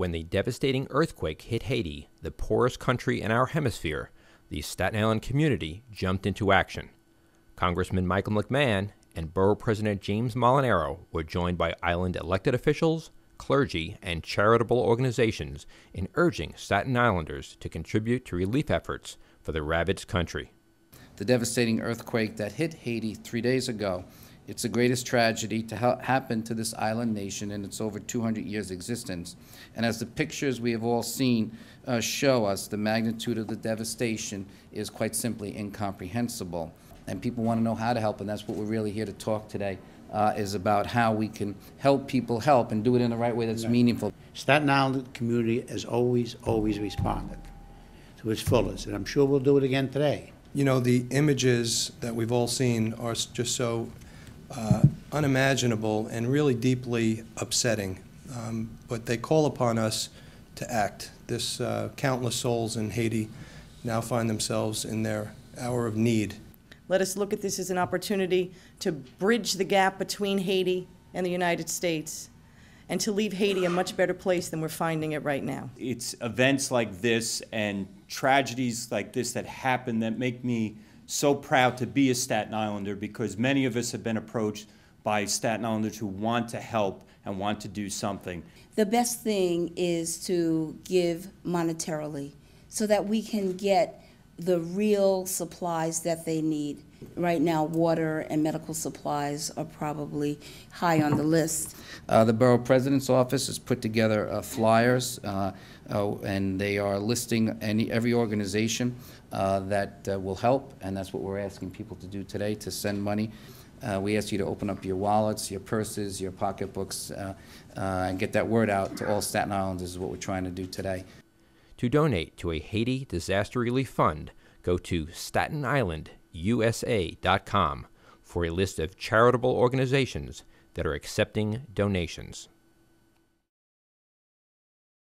When the devastating earthquake hit Haiti, the poorest country in our hemisphere, the Staten Island community jumped into action. Congressman Michael McMahon and Borough President James Molinaro were joined by island elected officials, clergy, and charitable organizations in urging Staten Islanders to contribute to relief efforts for the ravaged country. The devastating earthquake that hit Haiti three days ago it's the greatest tragedy to ha happen to this island nation in its over 200 years' existence. And as the pictures we have all seen uh, show us, the magnitude of the devastation is quite simply incomprehensible. And people want to know how to help, and that's what we're really here to talk today. Uh, is about how we can help people help and do it in the right way that's right. meaningful. Staten Island community has always, always responded to its fullest, and I'm sure we'll do it again today. You know, the images that we've all seen are just so uh, unimaginable and really deeply upsetting. Um, but they call upon us to act. This uh, countless souls in Haiti now find themselves in their hour of need. Let us look at this as an opportunity to bridge the gap between Haiti and the United States and to leave Haiti a much better place than we're finding it right now. It's events like this and tragedies like this that happen that make me so proud to be a Staten Islander because many of us have been approached by Staten Islanders who want to help and want to do something. The best thing is to give monetarily so that we can get the real supplies that they need. Right now, water and medical supplies are probably high on the list. Uh, the borough president's office has put together uh, flyers, uh, uh and they are listing any every organization uh, that uh, will help, and that's what we're asking people to do today to send money. we ask you to open up your wallets, your purses, your pocketbooks, and get that word out to all Staten Islanders. Is what we're trying to do today. To donate to a Haiti disaster relief fund, go to StatenIslandUSA.com for a list of charitable organizations that are accepting donations.